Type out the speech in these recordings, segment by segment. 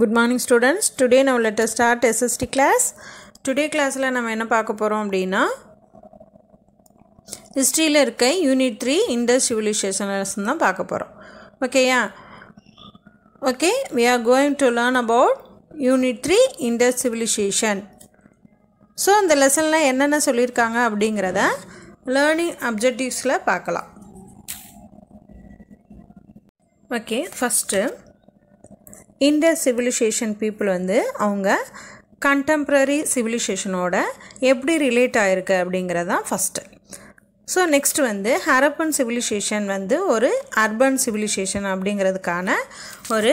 Good morning students today now let's start SST class today கிளாஸில் நம்ம என்ன பார்க்க போகிறோம் அப்படின்னா ஹிஸ்ட்ரியில் இருக்க யூனிட் த்ரீ இண்டஸ் சிவிலைசேஷன் தான் பார்க்க போகிறோம் ஓகேயா okay we are going to learn about unit three Indus civilisation so அந்த லெசனில் என்னென்ன சொல்லியிருக்காங்க அப்படிங்கிறத லேர்னிங் அப்ஜெக்டிவ்ஸில் பார்க்கலாம் ஓகே ஃபஸ்ட்டு இந்த சிவிலைசேஷன் பீப்புள் வந்து அவங்க கண்டெம்ப்ரரி சிவிலைசேஷனோட எப்படி ரிலேட் ஆகிருக்கு அப்படிங்கிறது தான் ஃபஸ்ட்டு ஸோ நெக்ஸ்ட் வந்து ஹரப்பன் சிவிலைசேஷன் வந்து ஒரு அர்பன் சிவிலைசேஷன் அப்படிங்கிறதுக்கான ஒரு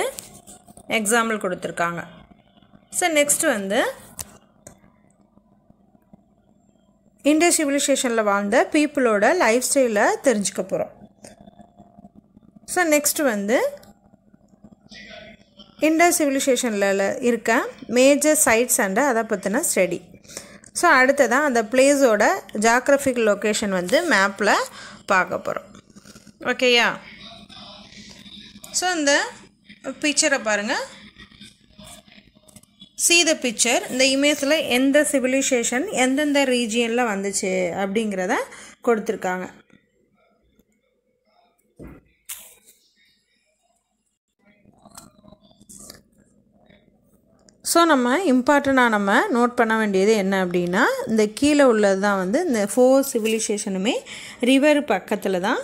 எக்ஸாம்பிள் கொடுத்துருக்காங்க ஸோ நெக்ஸ்ட் வந்து இந்திய சிவிலைசேஷனில் வாழ்ந்த பீப்புளோட லைஃப் ஸ்டைலை தெரிஞ்சுக்க போகிறோம் ஸோ நெக்ஸ்ட் வந்து இந்த சிவிலைசேஷனில் இருக்க மேஜர் சைட்ஸ் அண்ட் அதை பற்றின ஸ்டடி ஸோ அடுத்ததான் அந்த பிளேஸோட ஜாக்ரஃபிக் லொக்கேஷன் வந்து மேப்பில் பார்க்க போகிறோம் ஓகேயா ஸோ இந்த பிக்சரை பாருங்கள் சி த பிக்சர் இந்த இமேஜில் எந்த சிவிலைசேஷன் எந்தெந்த ரீஜியனில் வந்துச்சு அப்படிங்கிறத கொடுத்துருக்காங்க ஸோ நம்ம இம்பார்ட்டண்ட்டாக நம்ம நோட் பண்ண வேண்டியது என்ன அப்படின்னா இந்த கீழே உள்ளது தான் வந்து இந்த ஃபோர் சிவிலைசேஷனுமே ரிவர் பக்கத்தில் தான்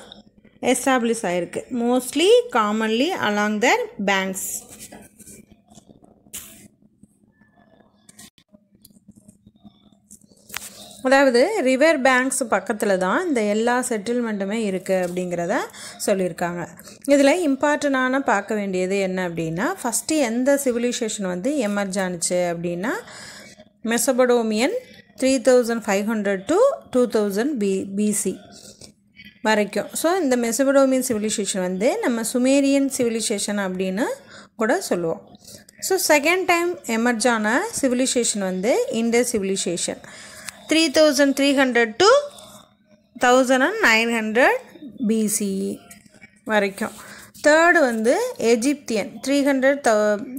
எஸ்டாப்ளிஷ் ஆகிருக்கு mostly commonly along their banks அதாவது ரிவர் பேங்க்ஸ் பக்கத்தில் தான் இந்த எல்லா செட்டில்மெண்ட்டுமே இருக்குது அப்படிங்கிறத சொல்லியிருக்காங்க இதில் இம்பார்ட்டண்டான பார்க்க வேண்டியது என்ன அப்படின்னா ஃபஸ்ட்டு எந்த சிவிலைசேஷன் வந்து எமர்ஜ் ஆனுச்சு அப்படின்னா Mesopotamian three thousand five hundred to two thousand B BC வரைக்கும் ஸோ இந்த மெசபடோமியன் சிவிலைசேஷன் வந்து நம்ம சுமேரியன் சிவிலைசேஷன் அப்படின்னு கூட சொல்லுவோம் ஸோ செகண்ட் டைம் எமர்ஜான சிவிலைசேஷன் வந்து இந்த civilisation three thousand three hundred to thousand and nine hundred BCE வரைக்கும் தேர்டு வந்து எஜிப்தியன் த்ரீ ஹண்ட்ரட் தௌ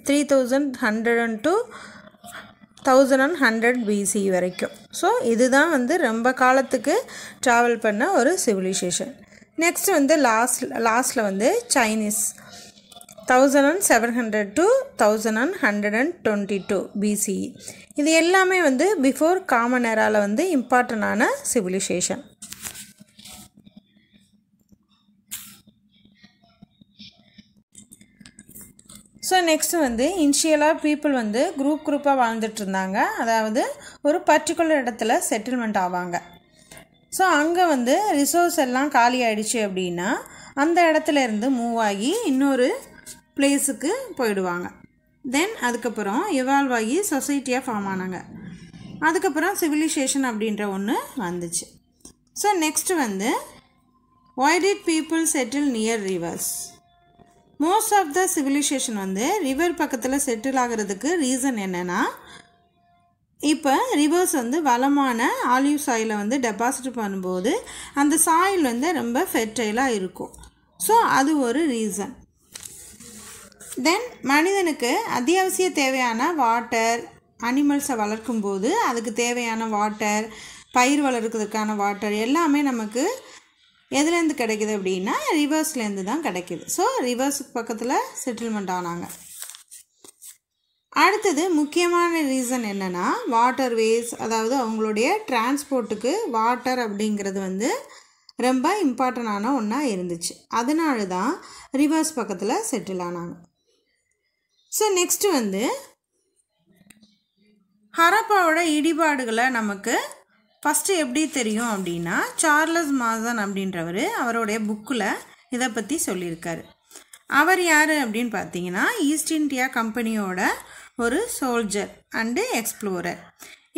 three thousand hundred and two thousand and hundred BC வரைக்கும் ஸோ இதுதான் வந்து ரொம்ப காலத்துக்கு ட்ராவல் பண்ண ஒரு சிவிலைசேஷன் நெக்ஸ்ட் வந்து லாஸ்ட் லாஸ்ட்டில் வந்து Chinese thousand and seven hundred to thousand and hundred and twenty two BCE இது எல்லாமே வந்து பிஃபோர் காமன் ஏராவில் வந்து இம்பார்ட்டண்டான சிவிலைசேஷன் ஸோ நெக்ஸ்ட்டு வந்து இன்ஷியலாக பீப்புள் வந்து குரூப் குரூப்பாக வாழ்ந்துட்டு இருந்தாங்க அதாவது ஒரு பர்டிகுலர் இடத்துல செட்டில்மெண்ட் ஆவாங்க ஸோ அங்கே வந்து ரிசோர்ஸ் எல்லாம் காலி ஆகிடுச்சு அப்படின்னா அந்த இடத்துல இருந்து மூவ் ஆகி இன்னொரு பிளேஸுக்கு போயிடுவாங்க தென் அதுக்கப்புறம் எவால்வ் ஆகி சொசைட்டியாக ஃபார்ம் ஆனாங்க அதுக்கப்புறம் சிவிலைசேஷன் அப்படின்ற ஒன்று வந்துச்சு ஸோ நெக்ஸ்ட் வந்து why did people settle near rivers most of the civilisation வந்து ரிவர் பக்கத்தில் செட்டில் ஆகிறதுக்கு ரீசன் என்னென்னா இப்போ ரிவர்ஸ் வந்து வளமான ஆலிவ் சாயிலை வந்து டெபாசிட் பண்ணும்போது அந்த சாயில் வந்து ரொம்ப ஃபெர்டைலாக இருக்கும் ஸோ அது ஒரு ரீசன் தென் மனிதனுக்கு அத்தியாவசிய தேவையான வாட்டர் அனிமல்ஸை வளர்க்கும் போது அதுக்கு தேவையான வாட்டர் பயிர் வளர்க்கிறதுக்கான வாட்டர் எல்லாமே நமக்கு எதுலேருந்து கிடைக்கிது அப்படின்னா ரிவர்ஸ்லேருந்து தான் கிடைக்கிது ஸோ ரிவர்ஸுக்கு பக்கத்தில் செட்டில்மெண்ட் ஆனாங்க அடுத்தது முக்கியமான ரீசன் என்னென்னா வாட்டர் வேஸ் அதாவது அவங்களுடைய டிரான்ஸ்போர்ட்டுக்கு வாட்டர் அப்படிங்கிறது வந்து ரொம்ப இம்பார்ட்டண்டான ஒன்றா இருந்துச்சு அதனால தான் ரிவர்ஸ் பக்கத்தில் செட்டில் ஆனாங்க ஸோ நெக்ஸ்ட்டு வந்து ஹரப்பாவோட இடிபாடுகளை நமக்கு ஃபஸ்ட்டு எப்படி தெரியும் அப்படின்னா சார்லஸ் மாசன் அப்படின்றவர் அவருடைய புக்கில் இதை பற்றி சொல்லியிருக்காரு அவர் யார் அப்படின்னு பார்த்தீங்கன்னா ஈஸ்ட் இந்தியா கம்பெனியோட ஒரு சோல்ஜர் அண்டு எக்ஸ்ப்ளோரர்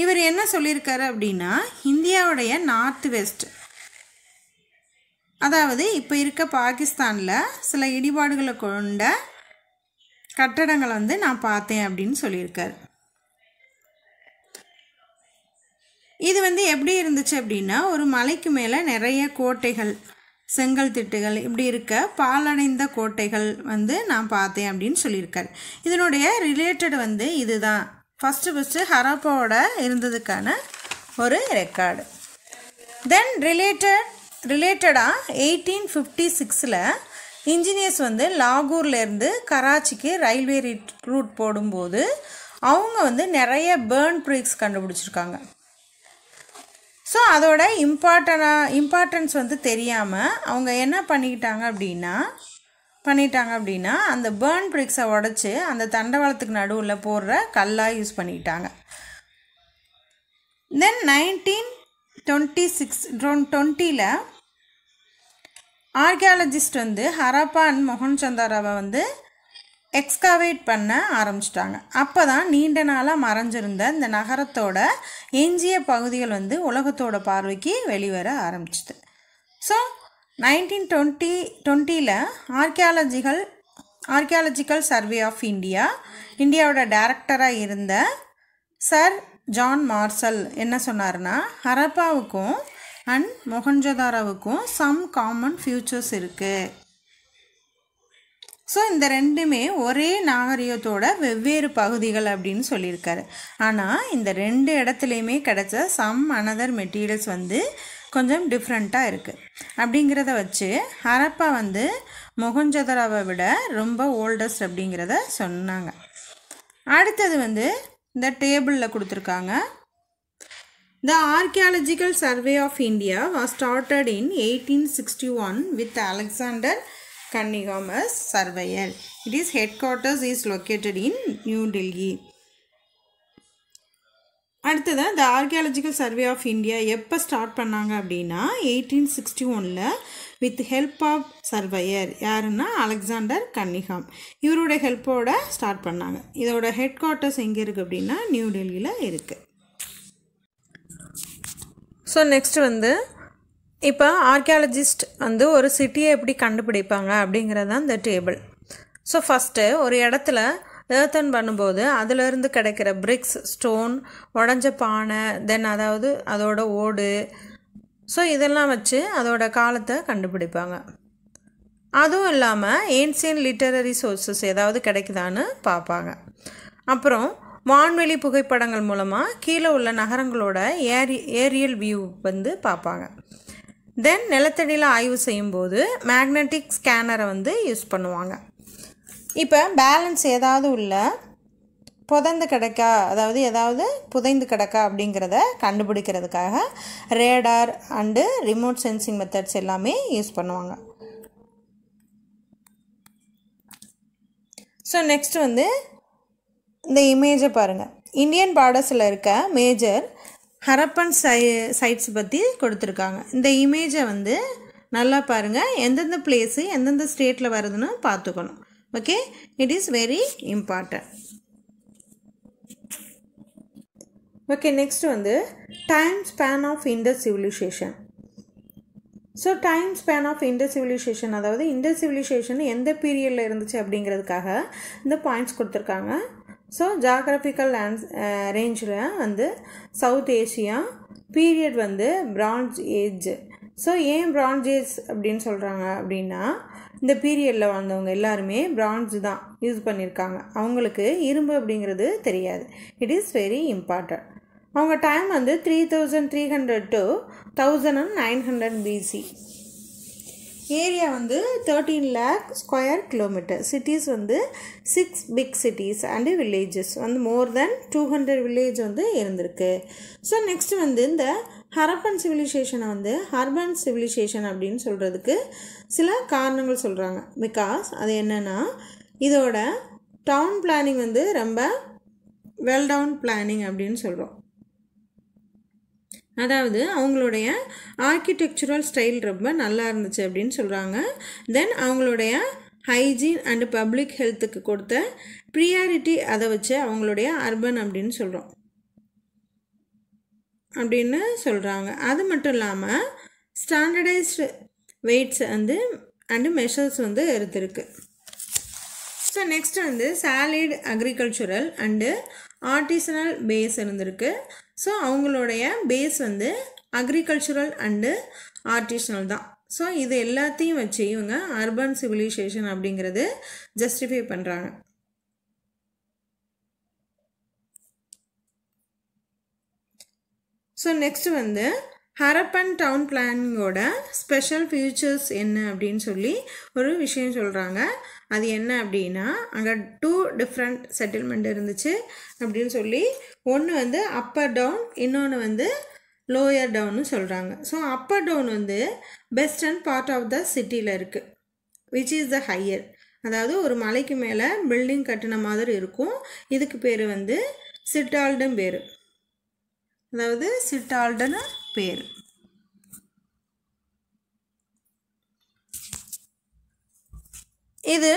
இவர் என்ன சொல்லியிருக்காரு அப்படின்னா இந்தியாவுடைய நார்த் வெஸ்ட் அதாவது இப்போ இருக்க பாகிஸ்தானில் சில இடிபாடுகளை கொண்ட கட்டடங்களை வந்து நான் பார்த்தேன் அப்படின்னு சொல்லியிருக்கார் இது வந்து எப்படி இருந்துச்சு அப்படின்னா ஒரு மலைக்கு மேலே நிறைய கோட்டைகள் செங்கல் திட்டுகள் இப்படி இருக்க பாலடைந்த கோட்டைகள் வந்து நான் பார்த்தேன் அப்படின்னு சொல்லியிருக்காரு இதனுடைய ரிலேட்டட் வந்து இதுதான் ஃபஸ்ட்டு ஃபஸ்ட்டு ஹராப்பாவோட இருந்ததுக்கான ஒரு ரெக்கார்டு தென் ரிலேட்டட் ரிலேட்டடாக எயிட்டீன் ஃபிஃப்டி சிக்ஸில் இன்ஜினியர்ஸ் வந்து லாகூர்லேருந்து கராச்சிக்கு ரயில்வே ரூட் போடும்போது அவங்க வந்து நிறைய பேர்ன் ப்ரீக்ஸ் கண்டுபிடிச்சிருக்காங்க ஸோ அதோட இம்பார்ட்டனாக இம்பார்ட்டன்ஸ் வந்து தெரியாமல் அவங்க என்ன பண்ணிக்கிட்டாங்க அப்படின்னா பண்ணிட்டாங்க அப்படின்னா அந்த பேர்ன் பிரிக்ஸை உடச்சி அந்த தண்டவாளத்துக்கு நடுவில் போடுற கல்லாக யூஸ் பண்ணிக்கிட்டாங்க தென் நைன்டீன் டுவெண்ட்டி சிக்ஸ் டுவெண்ட்டியில் ஆர்கியாலஜிஸ்ட் வந்து ஹரப்பா அண்ட் மோகன் சந்தாராவை வந்து எக்ஸ்காவேட் பண்ண ஆரம்பிச்சிட்டாங்க அப்போ தான் நீண்ட நாளாக மறைஞ்சிருந்த இந்த நகரத்தோட எஞ்சிய பகுதிகள் வந்து உலகத்தோட பார்வைக்கு வெளிவர ஆரம்பிச்சிது ஸோ நைன்டீன் டுவெண்ட்டி டுவெண்ட்டியில் ஆர்கியாலஜிகள் ஆர்கியாலஜிக்கல் சர்வே ஆஃப் இந்தியா இந்தியாவோட டைரக்டராக இருந்த சர் ஜான் மார்சல் என்ன சொன்னார்னா ஹரப்பாவுக்கும் அண்ட் மொஹஞ்சதாராவுக்கும் சம் காமன் ஃபியூச்சர்ஸ் இருக்குது ஸோ இந்த ரெண்டுமே ஒரே நாகரிகத்தோட வெவ்வேறு பகுதிகள் அப்படின்னு சொல்லியிருக்காரு ஆனால் இந்த ரெண்டு இடத்துலையுமே கிடச்ச சம் அனதர் மெட்டீரியல்ஸ் வந்து கொஞ்சம் டிஃப்ரெண்ட்டாக இருக்குது அப்படிங்கிறத வச்சு ஹரப்பா வந்து மொகஞ்சதராவை விட ரொம்ப ஓல்டஸ்ட் அப்படிங்கிறத சொன்னாங்க அடுத்தது வந்து இந்த டேபிளில் கொடுத்துருக்காங்க The Archaeological Survey of India was started in 1861 with Alexander Cunningham as surveyor. It is headquarters is located in New Delhi. அடுத்தது the archaeological survey of India எப்போ ஸ்டார்ட் பண்ணாங்க அப்படின்னா எயிட்டீன் சிக்ஸ்டி ஒனில் வித் ஹெல்ப் ஆஃப் சர்வையர் யாருன்னா Alexander Cunningham இவரோட ஹெல்ப்போட start பண்ணாங்க இதோட ஹெட் குவார்ட்டர்ஸ் எங்கே இருக்குது அப்படின்னா நியூ டெல்லியில் இருக்குது ஸோ நெக்ஸ்ட் வந்து இப்போ ஆர்கியாலஜிஸ்ட் வந்து ஒரு சிட்டியை எப்படி கண்டுபிடிப்பாங்க அப்படிங்கிறது தான் இந்த டேபிள் ஸோ ஃபஸ்ட்டு ஒரு இடத்துல ஏர்த்தன் பண்ணும்போது அதிலிருந்து கிடைக்கிற பிரிக்ஸ் ஸ்டோன் உடஞ்ச பானை தென் அதாவது அதோட ஓடு ஸோ இதெல்லாம் வச்சு அதோட காலத்தை கண்டுபிடிப்பாங்க அதுவும் இல்லாமல் ஏன்சியன் லிட்டரரி சோர்ஸஸ் ஏதாவது கிடைக்குதான்னு பார்ப்பாங்க அப்புறம் வான்வெளி புகைப்படங்கள் மூலமாக கீழே உள்ள நகரங்களோட ஏரி ஏரியல் வியூ வந்து பார்ப்பாங்க தென் நிலத்தடியில் ஆய்வு செய்யும்போது மேக்னட்டிக் ஸ்கேனரை வந்து யூஸ் பண்ணுவாங்க இப்போ பேலன்ஸ் ஏதாவது உள்ள புதந்து கிடக்கா அதாவது ஏதாவது புதைந்து கிடக்கா அப்படிங்கிறத கண்டுபிடிக்கிறதுக்காக radar and remote sensing methods எல்லாமே யூஸ் பண்ணுவாங்க ஸோ நெக்ஸ்ட் வந்து இந்த இமேஜை பாருங்கள் இந்தியன் பார்டர்ஸில் இருக்க மேஜர் ஹரப்பன் சை சைட்ஸ் பற்றி கொடுத்துருக்காங்க இந்த இமேஜை வந்து நல்லா பாருங்கள் எந்தெந்த பிளேஸு எந்தெந்த ஸ்டேட்டில் வருதுன்னு பார்த்துக்கணும் okay it is very important okay next வந்து டைம் ஸ்பேன் ஆஃப் இந்த civilization so time span of Indus civilization அதாவது இண்டர் சிவிலைசேஷன் எந்த பீரியடில் இருந்துச்சு அப்படிங்கிறதுக்காக இந்த பாயிண்ட்ஸ் கொடுத்துருக்காங்க ஸோ ஜாகிரபிக்கல் லேண்ட்ஸ் ரேஞ்சில் வந்து சவுத் ஏஷியா பீரியட் வந்து பிரான்ஸ் ஏஜ் ஸோ ஏன் பிரான்ஸ் ஏஜ் அப்படின்னு சொல்கிறாங்க அப்படின்னா இந்த பீரியடில் வாழ்ந்தவங்க எல்லாருமே பிரான்ஸ் தான் யூஸ் பண்ணியிருக்காங்க அவங்களுக்கு இரும்பு அப்படிங்கிறது தெரியாது இட் இஸ் வெரி இம்பார்ட்டண்ட் அவங்க டைம் வந்து three thousand three hundred to thousand and nine hundred BC area வந்து thirteen lakh square kilometer cities வந்து six big cities and villages வந்து more than two hundred village வந்து இருந்திருக்கு ஸோ நெக்ஸ்ட் வந்து இந்த ஹரப்பன் சிவிலைசேஷனை வந்து ஹர்பன் சிவிலைசேஷன் அப்படின்னு சொல்கிறதுக்கு சில காரணங்கள் சொல்கிறாங்க பிகாஸ் அது என்னென்னா இதோட டவுன் பிளானிங் வந்து ரொம்ப வெல் டவுன் பிளானிங் அப்படின்னு சொல்கிறோம் அதாவது அவங்களுடைய ஆர்கிடெக்சுரல் ஸ்டைல் ரொம்ப நல்லா இருந்துச்சு அப்படின்னு சொல்கிறாங்க தென் அவங்களுடைய ஹைஜீன் அண்டு பப்ளிக் ஹெல்த்துக்கு கொடுத்த ப்ரியாரிட்டி அதை வச்சு அவங்களுடைய அர்பன் அப்படின்னு சொல்கிறோம் அப்படின்னு சொல்கிறாங்க அது மட்டும் இல்லாமல் ஸ்டாண்டர்டைஸ்டு வெயிட்ஸ் வந்து அண்டு மெஷர்ஸ் வந்து எடுத்துருக்கு ஸோ நெக்ஸ்ட் வந்து solid agricultural and artisanal base இருந்திருக்கு ஸோ அவங்களுடைய பேஸ் வந்து அக்ரிகல்ச்சுரல் அண்டு ஆர்டிஷ்னல் தான் ஸோ இது எல்லாத்தையும் வச்சு இவங்க அர்பன் சிவிலைசேஷன் அப்படிங்கிறது ஜஸ்டிஃபை பண்ணுறாங்க ஸோ நெக்ஸ்ட் வந்து ஹரப்பன் டவுன் பிளானிங்கோட ஸ்பெஷல் ஃபியூச்சர்ஸ் என்ன அப்படின்னு சொல்லி ஒரு விஷயம் சொல்கிறாங்க அது என்ன அப்படின்னா அங்கே டூ டிஃப்ரெண்ட் செட்டில்மெண்ட் இருந்துச்சு அப்படின்னு சொல்லி ஒன்று வந்து அப்பர் டவுன் இன்னொன்று வந்து லோயர் டவுன்னு சொல்கிறாங்க ஸோ அப்பர் டவுன் வந்து பெஸ்டர்ன் பார்ட் ஆஃப் த சிட்டியில் இருக்குது விச் இஸ் த ஹையர் அதாவது ஒரு மலைக்கு மேலே பில்டிங் கட்டின மாதிரி இருக்கும் இதுக்கு பேர் வந்து சிட்டால்டன் பேர் அதாவது சிட்டால்டுன்னு பேர் இது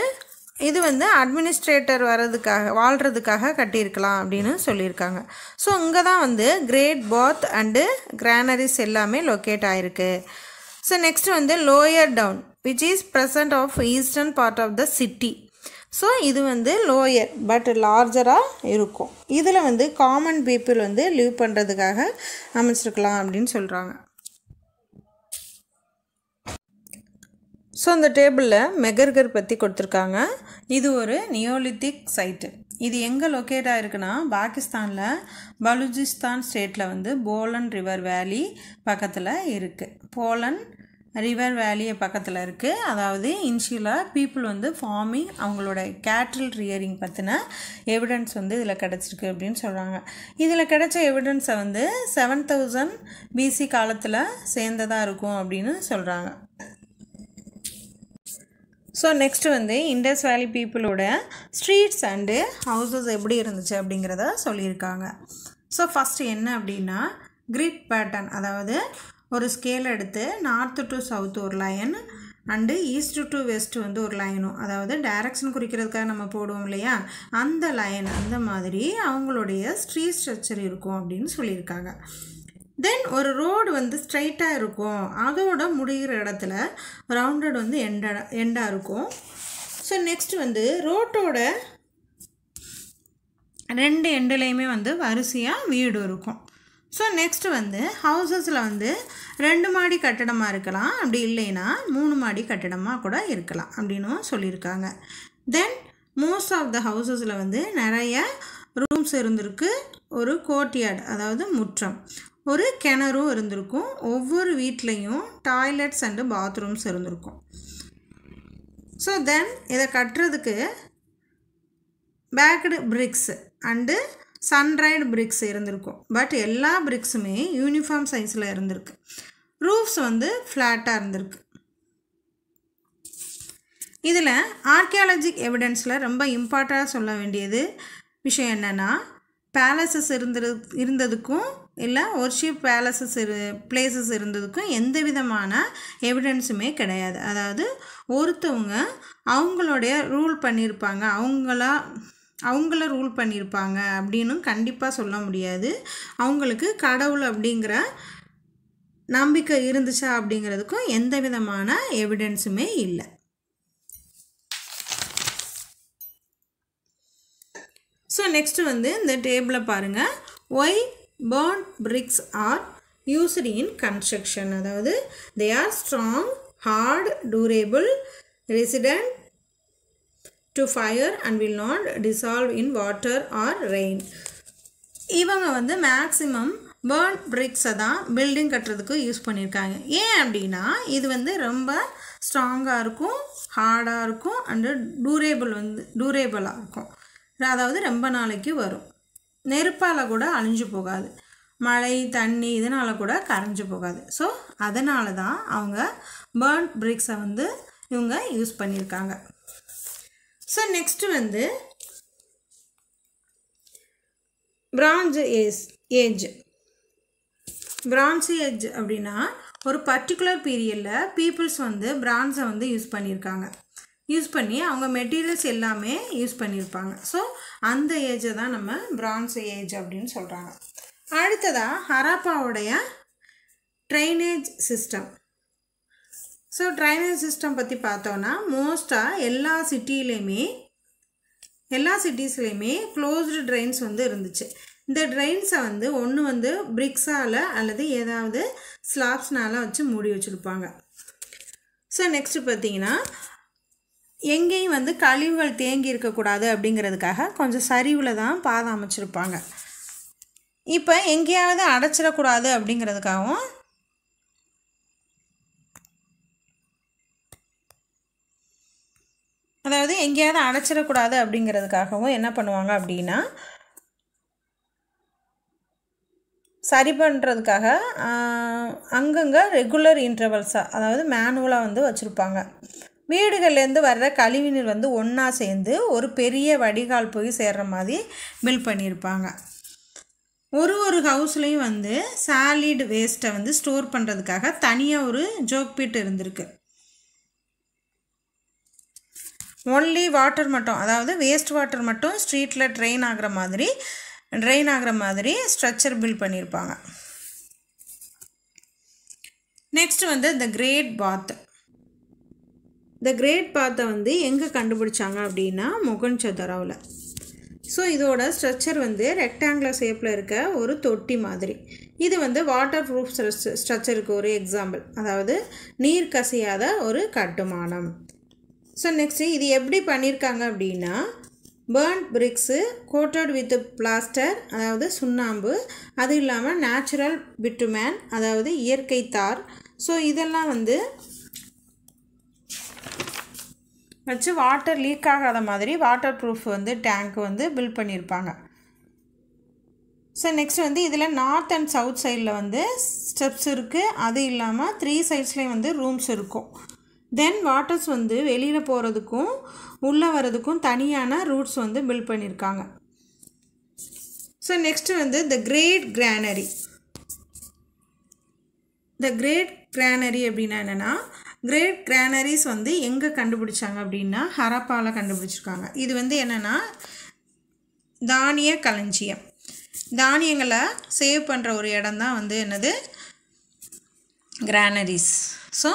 இது வந்து அட்மினிஸ்ட்ரேட்டர் வர்றதுக்காக வாழ்கிறதுக்காக கட்டியிருக்கலாம் அப்படின்னு சொல்லியிருக்காங்க ஸோ இங்கே தான் வந்து கிரேட் பாத் அண்டு கிரானரிஸ் எல்லாமே லொக்கேட் ஆகிருக்கு ஸோ நெக்ஸ்ட் வந்து lower town which is present of eastern part of the city so இது வந்து லோயர் பட் லார்ஜராக இருக்கும் இதில் வந்து காமன் பீப்புள் வந்து லிவ் பண்ணுறதுக்காக அமைச்சிருக்கலாம் அப்படின்னு சொல்கிறாங்க ஸோ அந்த டேபிளில் மெகர்கர் பற்றி கொடுத்துருக்காங்க இது ஒரு நியோலித்திக் சைட்டு இது எங்கே லொக்கேட்டாக இருக்குன்னா பாகிஸ்தானில் பலுஜிஸ்தான் ஸ்டேட்டில் வந்து போலன் ரிவர் வேலி பக்கத்தில் இருக்குது போலன் ரிவர் வேலியை பக்கத்தில் இருக்குது அதாவது இன்ஷியலாக பீப்புள் வந்து ஃபார்மிங் அவங்களோட கேட்ரல் ரியரிங் பற்றின எவிடன்ஸ் வந்து இதில் கிடச்சிருக்கு அப்படின்னு சொல்கிறாங்க இதில் கிடைச்ச எவிடன்ஸை வந்து செவன் தௌசண்ட் பிசி காலத்தில் சேர்ந்ததாக இருக்கும் அப்படின்னு சொல்கிறாங்க ஸோ நெக்ஸ்ட்டு வந்து இண்டஸ் வேலி பீப்புளோட ஸ்ட்ரீட்ஸ் அண்டு ஹவுசஸ் எப்படி இருந்துச்சு அப்படிங்கிறத சொல்லியிருக்காங்க ஸோ ஃபஸ்ட்டு என்ன அப்படின்னா கிரிட் பேட்டர்ன் அதாவது ஒரு ஸ்கேல் எடுத்து நார்த்து டு சவுத் ஒரு line and east to west வந்து ஒரு லைனும் அதாவது டைரக்ஷன் குறிக்கிறதுக்காக நம்ம போடுவோம் இல்லையா அந்த லைன் அந்த மாதிரி அவங்களுடைய ஸ்ட்ரீ ஸ்ட்ரக்சர் இருக்கும் அப்படின்னு சொல்லியிருக்காங்க தென் ஒரு ரோடு வந்து ஸ்ட்ரைட்டாக இருக்கும் அதோட முடிகிற இடத்துல ரவுண்டட் வந்து எண்ட எண்டாக இருக்கும் ஸோ நெக்ஸ்ட் வந்து ரோட்டோட ரெண்டு எண்டுலேயுமே வந்து வரிசையாக வீடு இருக்கும் ஸோ நெக்ஸ்ட்டு வந்து ஹவுசஸில் வந்து ரெண்டு மாடி கட்டடமாக இருக்கலாம் அப்படி இல்லைன்னா மூணு மாடி கட்டடமாக கூட இருக்கலாம் அப்படின்னும் சொல்லியிருக்காங்க தென் மோஸ்ட் ஆஃப் த ஹவுசஸில் வந்து நிறைய ரூம்ஸ் இருந்திருக்கு ஒரு யார்டு அதாவது முற்றம் ஒரு கிணறும் இருந்திருக்கும் ஒவ்வொரு வீட்லேயும் டாய்லெட்ஸ் அண்டு பாத்ரூம்ஸ் இருந்திருக்கும் ஸோ தென் இதை கட்டுறதுக்கு baked bricks and sun dried bricks இருந்திருக்கும் பட் எல்லா பிரிக்ஸுமே யூனிஃபார்ம் சைஸில் இருந்திருக்கு ரூஃப்ஸ் வந்து ஃப்ளாட்டாக இருந்திருக்கு இதில் ஆர்கியாலஜிக் எவிடன்ஸில் ரொம்ப இம்பார்ட்டாக சொல்ல வேண்டியது விஷயம் என்னென்னா பேலஸஸ் இருந்திரு இருந்ததுக்கும் இல்லை ஒர்ஷிப் பேலஸஸ் இரு பிளேசஸ் இருந்ததுக்கும் எந்த விதமான எவிடன்ஸுமே கிடையாது அதாவது ஒருத்தவங்க அவங்களுடைய ரூல் பண்ணியிருப்பாங்க அவங்களா அவங்கள ரூல் பண்ணியிருப்பாங்க அப்படின்னு கண்டிப்பாக சொல்ல முடியாது அவங்களுக்கு கடவுள் அப்படிங்கிற நம்பிக்கை இருந்துச்சா அப்படிங்கிறதுக்கும் எந்த விதமான எவிடன்ஸுமே இல்லை ஸோ நெக்ஸ்ட்டு வந்து இந்த டேபிளில் பாருங்கள் why burnt bricks are used in construction அதாவது they are strong hard durable resistant to fire and will not dissolve in water or rain. இவங்க வந்து மேக்ஸிமம் பேர்ன் பிரிக்ஸை தான் பில்டிங் கட்டுறதுக்கு யூஸ் பண்ணியிருக்காங்க ஏன் அப்படின்னா இது வந்து ரொம்ப ஸ்ட்ராங்காக இருக்கும் ஹார்டாக இருக்கும் அண்டு டூரேபிள் வந்து டூரேபிளாக இருக்கும் அதாவது ரொம்ப நாளைக்கு வரும் நெருப்பால் கூட அழிஞ்சு போகாது மழை தண்ணி இதனால் கூட கரைஞ்சு போகாது ஸோ அதனால தான் அவங்க பேர்ன் பிரிக்ஸை வந்து இவங்க யூஸ் பண்ணியிருக்காங்க ஸோ நெக்ஸ்ட்டு வந்து bronze age age bronze age அப்படின்னா ஒரு பர்டிகுலர் பீரியடில் பீப்புள்ஸ் வந்து பிரான்ஸை வந்து யூஸ் பண்ணியிருக்காங்க யூஸ் பண்ணி அவங்க மெட்டீரியல்ஸ் எல்லாமே யூஸ் பண்ணியிருப்பாங்க ஸோ அந்த ஏஜை தான் நம்ம பிரான்ஸ் ஏஜ் அப்படின்னு சொல்கிறாங்க அடுத்ததாக ஹராப்பாவுடைய drainage system so drainage system பற்றி பார்த்தோன்னா மோஸ்ட்டாக எல்லா சிட்டிலேயுமே எல்லா சிட்டிஸ்லேயுமே க்ளோஸ்டு ட்ரெயின்ஸ் வந்து இருந்துச்சு இந்த ட்ரெயின்ஸை வந்து ஒன்று வந்து பிரிக்ஸால் அல்லது ஏதாவது ஸ்லாப்ஸ்னால் வச்சு மூடி வச்சுருப்பாங்க ஸோ நெக்ஸ்ட்டு பார்த்தீங்கன்னா எங்கேயும் வந்து கழிவுகள் தேங்கி இருக்கக்கூடாது அப்படிங்கிறதுக்காக கொஞ்சம் சரிவில் தான் பாதை அமைச்சிருப்பாங்க இப்போ எங்கேயாவது அடைச்சிடக்கூடாது அப்படிங்கிறதுக்காகவும் அதாவது எங்கேயாவது அணைச்சிடக்கூடாது அப்படிங்கிறதுக்காகவும் என்ன பண்ணுவாங்க அப்படின்னா சரி பண்ணுறதுக்காக அங்கங்கே ரெகுலர் இன்டர்வல்ஸாக அதாவது மேனுவலாக வந்து வச்சுருப்பாங்க வீடுகள்லேருந்து வர்ற கழிவுநீர் வந்து ஒன்றா சேர்ந்து ஒரு பெரிய வடிகால் போய் சேர்கிற மாதிரி பில் பண்ணியிருப்பாங்க ஒரு ஒரு ஹவுஸ்லேயும் வந்து சாலிட் வேஸ்ட்டை வந்து ஸ்டோர் பண்ணுறதுக்காக தனியாக ஒரு ஜோக் பீட் இருந்திருக்கு ஒன்லி வாட்டர் மட்டும் அதாவது வேஸ்ட் வாட்டர் மட்டும் ஸ்ட்ரீட்டில் ட்ரெயின் ஆகிற மாதிரி ட்ரெயின் ஆகிற மாதிரி ஸ்ட்ரக்சர் பில்ட் பண்ணியிருப்பாங்க நெக்ஸ்ட் வந்து the great path the great பாத்தை வந்து எங்கே கண்டுபிடிச்சாங்க அப்படின்னா முகன் சதராவில் ஸோ இதோட ஸ்ட்ரக்சர் வந்து ரெக்டாங்குலர் ஷேப்பில் இருக்க ஒரு தொட்டி மாதிரி இது வந்து வாட்டர் ப்ரூஃப் ஸ்ட்ரக்சருக்கு ஒரு எக்ஸாம்பிள் அதாவது நீர் கசியாத ஒரு கட்டுமானம் ஸோ நெக்ஸ்ட்டு இது எப்படி பண்ணியிருக்காங்க அப்படின்னா burnt bricks coated with plaster அதாவது சுண்ணாம்பு அது இல்லாமல் நேச்சுரல் பிட்டுமேன் அதாவது இயற்கை தார் ஸோ இதெல்லாம் வந்து வச்சு வாட்டர் லீக் ஆகாத மாதிரி வாட்டர் ப்ரூஃப் வந்து டேங்க் வந்து பில்ட் பண்ணியிருப்பாங்க ஸோ நெக்ஸ்ட் வந்து இதில் நார்த் அண்ட் சவுத் சைடில் வந்து ஸ்டெப்ஸ் இருக்குது அது இல்லாமல் த்ரீ சைட்ஸ்லேயும் வந்து ரூம்ஸ் இருக்கும் தென் வாட்டர்ஸ் வந்து வெளியில் போகிறதுக்கும் உள்ளே வர்றதுக்கும் தனியான ரூட்ஸ் வந்து பில்ட் பண்ணியிருக்காங்க ஸோ நெக்ஸ்ட்டு வந்து the great granary the great granary அப்படின்னா என்னென்னா கிரேட் கிரானரிஸ் வந்து எங்கே கண்டுபிடிச்சாங்க அப்படின்னா ஹரப்பாவில் கண்டுபிடிச்சிருக்காங்க இது வந்து என்னென்னா தானிய களஞ்சியம் தானியங்களை சேவ் பண்ணுற ஒரு இடம் தான் வந்து என்னது கிரானரிஸ் ஸோ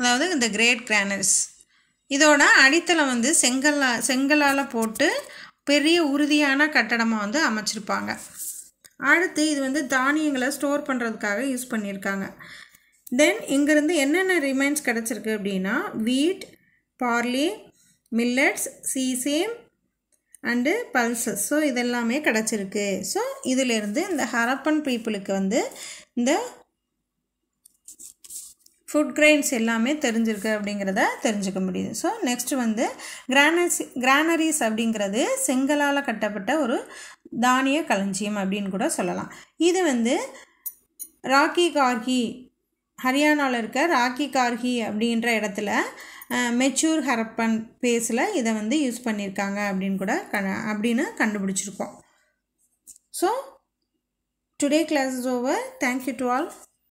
அதாவது இந்த கிரேட் கிரானல்ஸ் இதோட அடித்தளம் வந்து செங்கல்லா செங்கலால் போட்டு பெரிய உறுதியான கட்டடமாக வந்து அமைச்சிருப்பாங்க அடுத்து இது வந்து தானியங்களை ஸ்டோர் பண்ணுறதுக்காக யூஸ் பண்ணியிருக்காங்க தென் இங்கேருந்து என்னென்ன ரிமைன்ஸ் கிடச்சிருக்கு அப்படின்னா wheat barley millets sesame and pulses so இதெல்லாமே கிடச்சிருக்கு ஸோ இதிலேருந்து இந்த ஹரப்பன் பீப்புளுக்கு வந்து இந்த ஃபுட் கிரெயின்ஸ் எல்லாமே தெரிஞ்சிருக்கு அப்படிங்கிறத தெரிஞ்சுக்க முடியுது ஸோ நெக்ஸ்ட் வந்து கிரானஸ் கிரானரிஸ் அப்படிங்கிறது செங்கலால் கட்டப்பட்ட ஒரு தானிய களஞ்சியம் அப்படின்னு கூட சொல்லலாம் இது வந்து ராக்கி கார்கி ஹரியானாவில் இருக்க ராக்கி கார்கி அப்படின்ற இடத்துல மெச்சூர் ஹரப்பன் பேஸில் இதை வந்து யூஸ் பண்ணியிருக்காங்க அப்படின்னு கூட கண அப்படின்னு கண்டுபிடிச்சிருக்கோம் so today class is over thank you to all